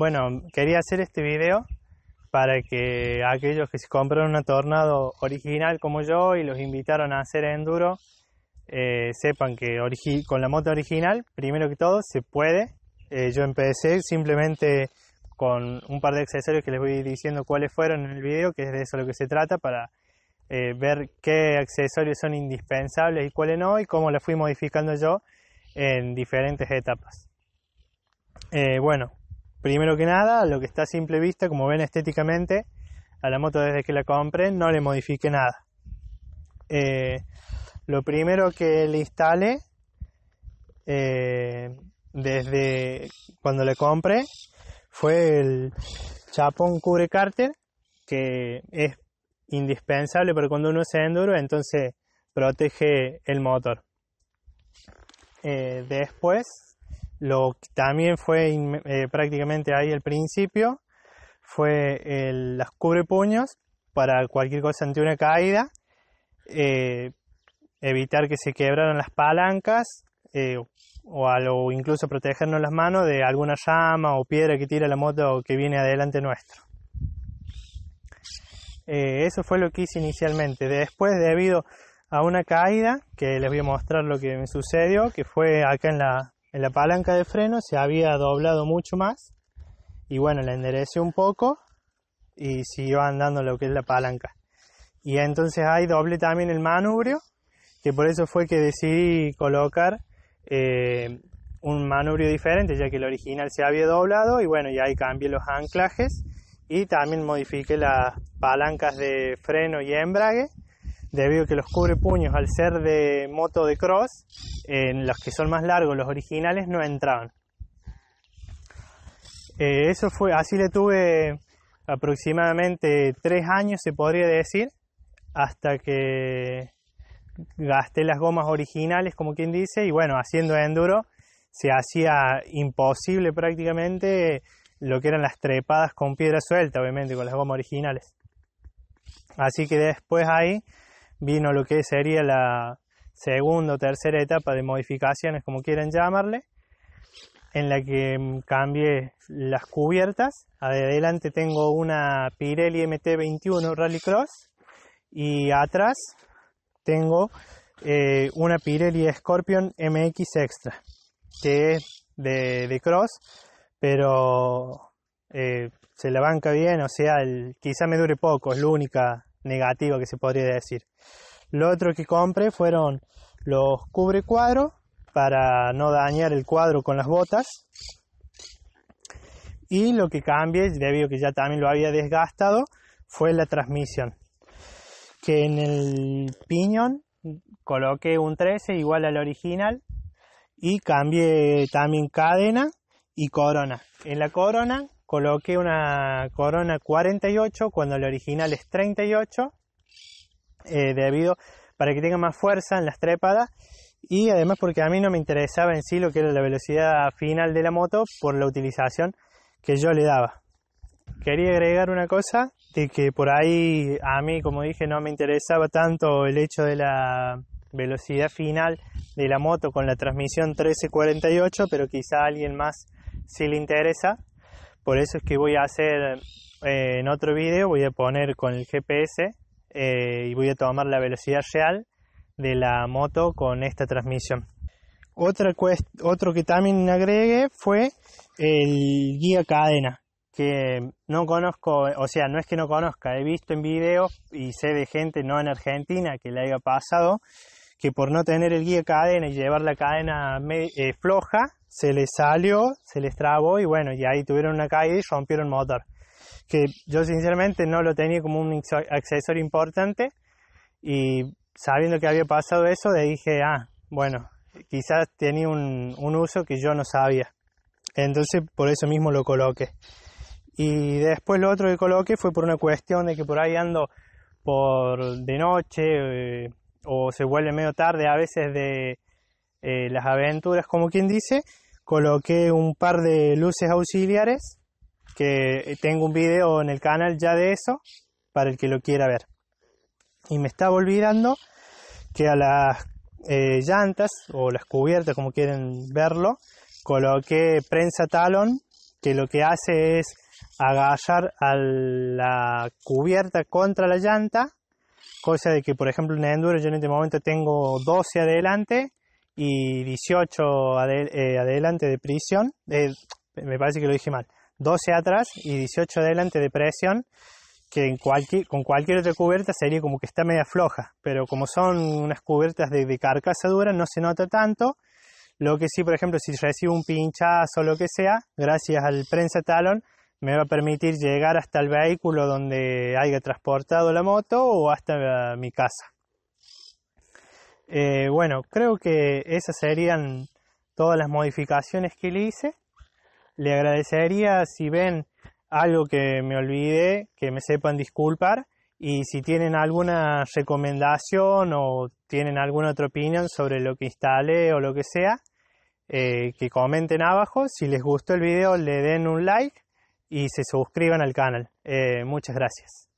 Bueno, quería hacer este video para que aquellos que se compraron una Tornado original como yo y los invitaron a hacer enduro, eh, sepan que con la moto original, primero que todo, se puede. Eh, yo empecé simplemente con un par de accesorios que les voy diciendo cuáles fueron en el video, que es de eso lo que se trata, para eh, ver qué accesorios son indispensables y cuáles no, y cómo los fui modificando yo en diferentes etapas. bueno, Primero que nada, lo que está a simple vista, como ven estéticamente, a la moto desde que la compré no le modifique nada. Eh, lo primero que le instale, eh, desde cuando le compré fue el chapón cubre cárter que es indispensable para cuando uno se enduro entonces protege el motor eh, después lo que también fue eh, prácticamente ahí el principio fue las cubrepuños para cualquier cosa ante una caída, eh, evitar que se quebraran las palancas eh, o, incluso protegernos las manos de alguna llama o piedra que tira la moto que viene adelante nuestro. eso fue lo que hice inicialmente. Después, debido a una caída, que les voy a mostrar lo que me sucedió, que fue acá en la en la palanca de freno se había doblado mucho más y bueno, la enderecé un poco y siguió andando lo que es la palanca. Y entonces ahí doble también el manubrio, que por eso fue que decidí colocar eh, un manubrio diferente, ya que el original se había doblado y bueno, ya ahí cambié los anclajes y también modifiqué las palancas de freno y embrague debido a que los puños al ser de moto de cross, en los que son más largos, los originales, no entraban. Eh, eso fue, así le tuve aproximadamente tres años, se podría decir, hasta que gasté las gomas originales, como quien dice, y bueno, haciendo enduro se hacía imposible prácticamente lo que eran las trepadas con piedra suelta, obviamente, con las gomas originales. Así que después ahí vino lo que sería la segunda o tercera etapa de modificaciones, como quieran llamarle, en la que mm, cambié las cubiertas. Adelante tengo una Pirelli MT21 Rallycross y atrás tengo eh, una Pirelli Scorpion MX Extra, que es de, cross, pero eh, se la banca bien, o sea, quizá me dure poco, es la única negativa que se podría decir. Lo otro que compré fueron los cubre cuadro para no dañar el cuadro con las botas. Y lo que cambié, debido que ya también lo había desgastado, fue la transmisión. Que en el piñón coloqué un 13 igual al original y cambié también cadena y corona. En la corona coloqué una corona 48 cuando la original es 38 eh, debido para que tenga más fuerza en las trépadas, y además porque a mí no me interesaba en sí lo que era la velocidad final de la moto por la utilización que yo le daba. Quería agregar una cosa de que por ahí a mí, como dije, no me interesaba tanto el hecho de la velocidad final de la moto con la transmisión 1348, pero quizá a alguien más sí le interesa por eso es que voy a hacer eh, en otro video, voy a poner con el GPS eh, y voy a tomar la velocidad real de la moto con esta transmisión. Otra otro que también agregué fue el guía cadena, que no conozco, o sea, no es que no conozca, he visto en videos y sé de gente no en Argentina que le haya pasado, que por no tener el guía cadena y llevar la cadena eh, floja, se les salió, se les trabó y bueno, y ahí tuvieron una caída y rompieron el motor. Que yo sinceramente no lo tenía como un accesorio importante y sabiendo que había pasado eso, le dije, ah, bueno, quizás tenía un, un uso que yo no sabía. Entonces por eso mismo lo coloqué. Y después lo otro que coloqué fue por una cuestión de que por ahí ando por de noche, eh, o se vuelve medio tarde a veces de eh, las aventuras, como quien dice, coloqué un par de luces auxiliares, que eh, tengo un video en el canal ya de eso, para el que lo quiera ver. Y me estaba olvidando que a las eh, llantas o las cubiertas, como quieren verlo, coloqué prensa talón, que lo que hace es agarrar a la cubierta contra la llanta Cosa de que, por ejemplo, en Enduro yo en este momento tengo 12 adelante y 18 eh, adelante de presión. me parece que lo dije mal. 12 atrás y 18 adelante de presión, que en cualquier, con cualquier otra cubierta sería como que está media floja, pero como son unas cubiertas de, de carcasa dura no se nota tanto. Lo que sí, por ejemplo, si recibo un pinchazo o lo que sea, gracias al prensa talón, me va a permitir llegar hasta el vehículo donde haya transportado la moto o hasta eh, mi casa. Eh, bueno, creo que esas serían todas las modificaciones que le hice. Le agradecería si ven algo que me olvide, que me sepan disculpar y si tienen alguna recomendación o tienen alguna otra opinión sobre lo que instale o lo que sea, eh, que comenten abajo. Si les gustó el video, le den un like y se suscriban al canal. Eh, muchas gracias.